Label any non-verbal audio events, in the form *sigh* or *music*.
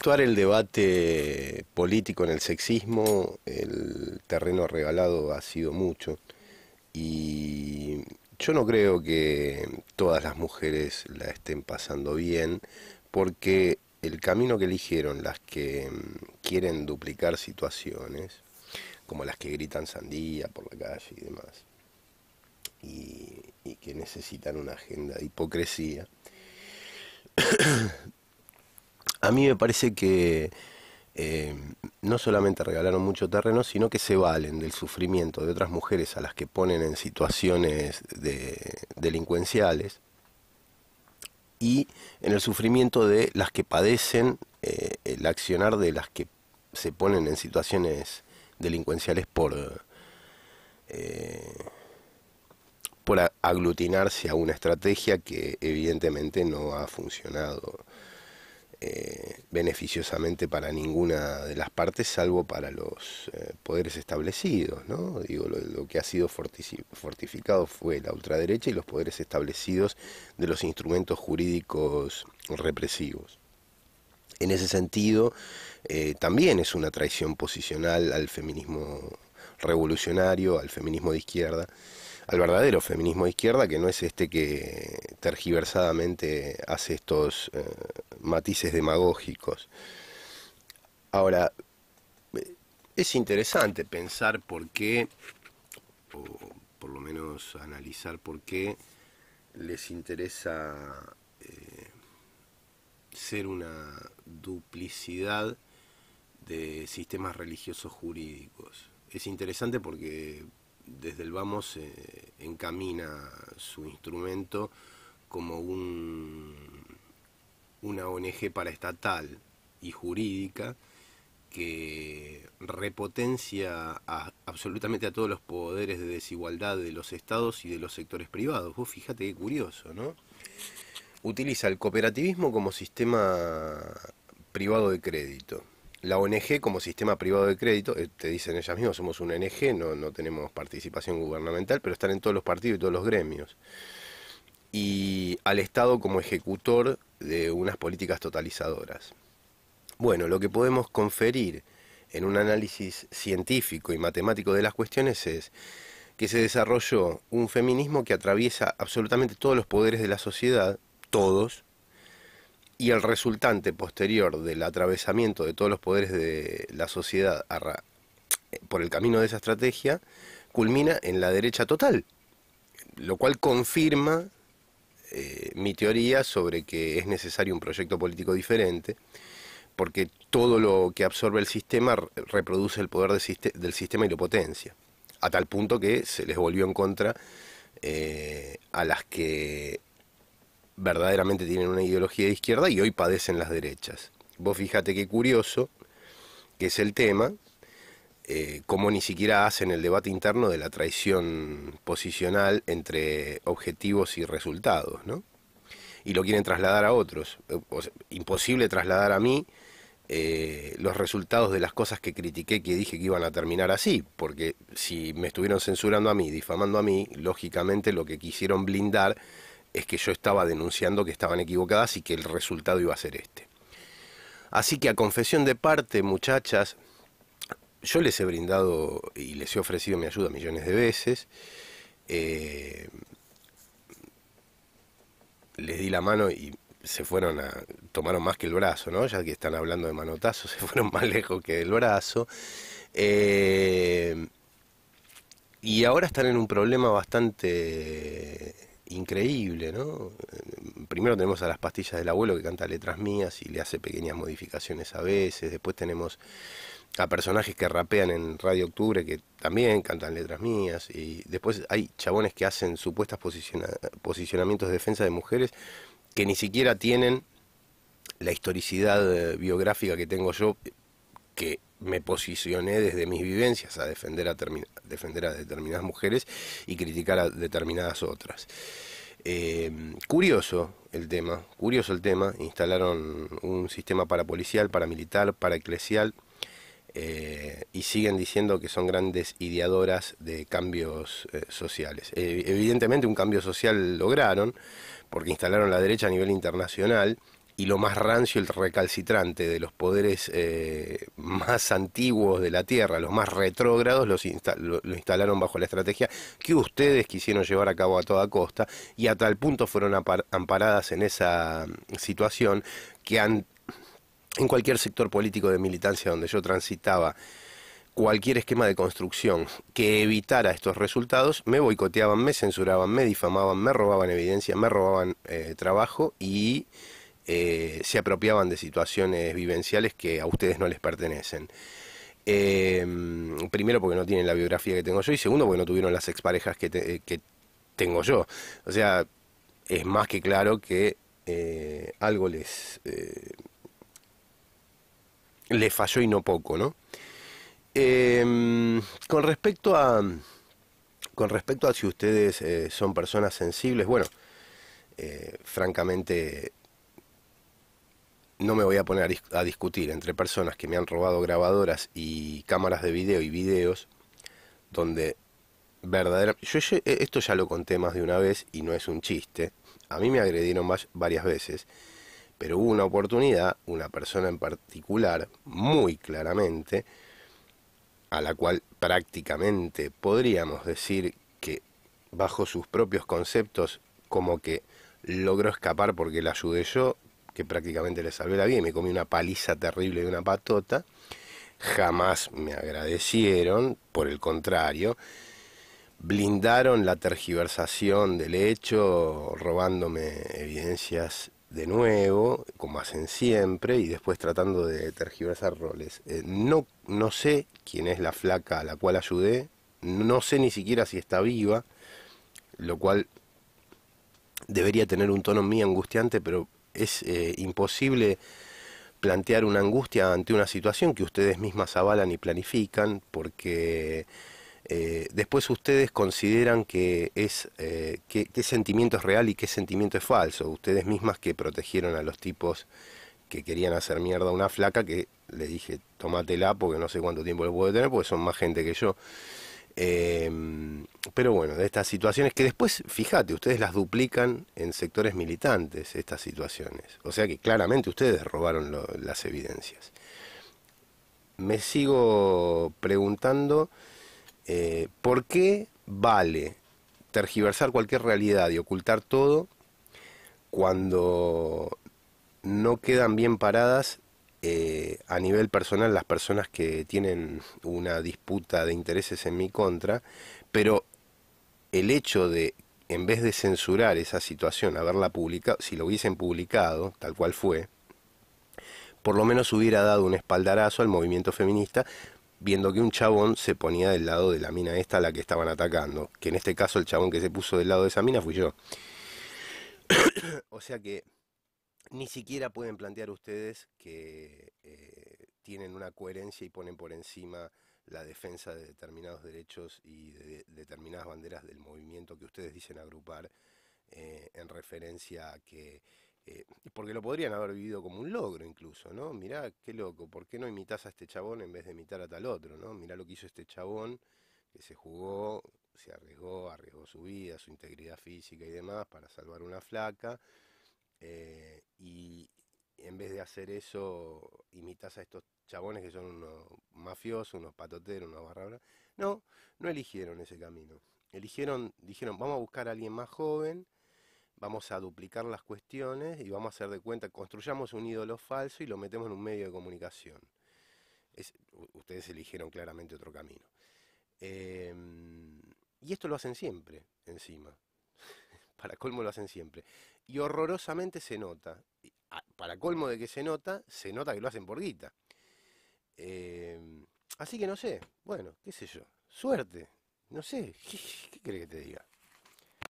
Actuar el debate político en el sexismo, el terreno regalado ha sido mucho. Y yo no creo que todas las mujeres la estén pasando bien, porque el camino que eligieron las que mm, quieren duplicar situaciones, como las que gritan sandía por la calle y demás, y, que necesitan una agenda de hipocresía, a mí me parece que eh, no solamente regalaron mucho terreno, sino que se valen del sufrimiento de otras mujeres a las que ponen en situaciones de, delincuenciales y en el sufrimiento de las que padecen eh, el accionar de las que se ponen en situaciones delincuenciales por, eh, por aglutinarse a una estrategia que evidentemente no ha funcionado eh, beneficiosamente para ninguna de las partes, salvo para los eh, poderes establecidos. ¿no? Digo, lo, que ha sido fortificado fue la ultraderecha y los poderes establecidos de los instrumentos jurídicos represivos. En ese sentido, eh, también es una traición posicional al feminismo revolucionario, al feminismo de izquierda al verdadero feminismo de izquierda, que no es este que tergiversadamente hace estos matices demagógicos. Ahora, eh, es interesante pensar por qué, o por lo menos analizar por qué les interesa eh, ser una duplicidad de sistemas religiosos jurídicos. Es interesante porque desde el vamos eh, encamina su instrumento como un una ONG paraestatal y jurídica que repotencia absolutamente a todos los poderes de desigualdad de los estados y de los sectores privados. Vos fíjate qué curioso, ¿no? Utiliza el cooperativismo como sistema privado de crédito. La ONG como sistema privado de crédito, eh, te dicen ellas mismas, somos una ONG, no, no tenemos participación gubernamental, pero están en todos los partidos y todos los gremios. Y al Estado como ejecutor de unas políticas totalizadoras. Bueno, lo que podemos conferir en un análisis científico y matemático de las cuestiones es que se desarrolló un feminismo que atraviesa absolutamente todos los poderes de la sociedad, todos, y el resultante posterior del atravesamiento de todos los poderes de la sociedad por el camino de esa estrategia culmina en la derecha total, lo cual confirma eh, mi teoría sobre que es necesario un proyecto político diferente, porque todo lo que absorbe el sistema reproduce el poder del, sistema y lo potencia, a tal punto que se les volvió en contra eh, a las que verdaderamente tienen una ideología de izquierda y hoy padecen las derechas. Vos fíjate qué curioso que es el tema, eh, como ni siquiera hacen el debate interno de la traición posicional entre objetivos y resultados, ¿no? Y lo quieren trasladar a otros. Eh, imposible trasladar a mí eh, los resultados de las cosas que critiqué que dije que iban a terminar así, porque si me estuvieron censurando a mí, difamando a mí, lógicamente lo que quisieron blindar es que yo estaba denunciando que estaban equivocadas y que el resultado iba a ser este. Así que a confesión de parte, muchachas, yo les he brindado y les he ofrecido mi ayuda millones de veces. Eh, les di la mano y se fueron a. tomaron más que el brazo, ¿no? Ya que están hablando de manotazos, *laughs* se fueron más lejos que el brazo. Eh, y ahora están en un problema bastante increíble, ¿no? Primero tenemos a las pastillas del abuelo que canta letras mías y le hace pequeñas modificaciones a veces, después tenemos a personajes que rapean en Radio Octubre que también cantan letras mías y después hay chabones que hacen supuestas posicionamientos de defensa de mujeres que ni siquiera tienen la historicidad eh, biográfica que tengo yo que me posicioné desde mis vivencias a defender a, defender a determinadas mujeres y criticar a determinadas otras. Em, curioso el tema, curioso el tema, instalaron un sistema parapolicial, paramilitar, paraeclesial, eh, y siguen diciendo que son grandes ideadoras de cambios eh, sociales. Eh, evidentemente un cambio social lograron, porque instalaron la derecha a nivel internacional, y lo más rancio, el recalcitrante de los poderes más antiguos de la Tierra, los más retrógrados, los lo, lo, instalaron bajo la estrategia que ustedes quisieron llevar a cabo a toda costa y a tal punto fueron amparadas en esa mm, situación que han en cualquier sector político de militancia donde yo transitaba, cualquier esquema de construcción que evitara estos resultados, me boicoteaban, me censuraban, me difamaban, me robaban evidencia, me robaban eh, trabajo y eh, se apropiaban de situaciones vivenciales que a ustedes no les pertenecen. Em, primero porque no tienen la biografía que tengo yo y segundo porque no tuvieron las exparejas que, que tengo yo. O sea, es más que claro que eh, algo les le falló y no poco, ¿no? Em, con respecto a con respecto a si ustedes eh, son personas sensibles, bueno, eh, francamente no me voy a poner a, discutir entre personas que me han robado grabadoras y cámaras de video y videos donde verdadera yo, eh, esto ya lo conté más de una vez y no es un chiste. A mí me agredieron varias veces pero hubo una oportunidad, una persona en particular, muy claramente, a la cual prácticamente podríamos decir que bajo sus propios conceptos como que logró escapar porque la ayudé yo, que prácticamente le salvé la vida y me comí una paliza terrible de una patota, jamás me agradecieron, por el contrario, blindaron la tergiversación del hecho, robándome evidencias de nuevo, como hacen siempre, y después tratando de tergiversar roles. Eh, no, no sé quién es la flaca a la cual ayudé, no sé ni siquiera si está viva, lo cual debería tener un tono muy angustiante, pero es eh, imposible plantear una angustia ante una situación que ustedes mismas avalan y planifican, porque eh, después ustedes consideran que es eh, qué, sentimiento es real y qué sentimiento es falso. Ustedes mismas que protegieron a los tipos que querían hacer mierda a una flaca, que le dije, tómatela porque no sé cuánto tiempo le puedo tener, porque son más gente que yo. Em, pero bueno, de estas situaciones que después, fíjate, ustedes las duplican en sectores militantes, estas situaciones. O sea que claramente ustedes robaron las evidencias. Me sigo preguntando eh, ¿Por qué vale tergiversar cualquier realidad y ocultar todo cuando no quedan bien paradas eh, a nivel personal las personas que tienen una disputa de intereses en mi contra, pero el hecho de, en vez de censurar esa situación, haberla publicado, si lo hubiesen publicado, tal cual fue, por lo menos hubiera dado un espaldarazo al movimiento feminista, viendo que un chabón se ponía del lado de la mina esta a la que estaban atacando, que en este caso el chabón que se puso del lado de esa mina fui yo. *coughs* o sea que ni siquiera pueden plantear ustedes que eh, tienen una coherencia y ponen por encima la defensa de determinados derechos y de determinadas banderas del movimiento que ustedes dicen agrupar eh, en referencia a que eh, porque lo podrían haber vivido como un logro incluso, ¿no? Mirá, qué loco, ¿por qué no imitas a este chabón en vez de imitar a tal otro, ¿no? Mirá lo que hizo este chabón, que se jugó, se arriesgó, arriesgó su vida, su integridad física y demás para salvar una flaca. Eh, y en vez de hacer eso, imitas a estos chabones que son unos mafiosos, unos patoteros, unos barrabras. No, no eligieron ese camino. Eligieron, dijeron, vamos a buscar a alguien más joven vamos a duplicar las cuestiones y vamos a hacer de cuenta, construyamos un ídolo falso y lo metemos en un medio de comunicación. ustedes eligieron claramente otro camino. Em, y esto lo hacen siempre, encima. *laughs* para colmo lo hacen siempre. Y horrorosamente se nota. Para colmo de que se nota, se nota que lo hacen por guita. Em, así que no sé. Bueno, qué sé yo. Suerte. No sé. *laughs* qué crees que te diga?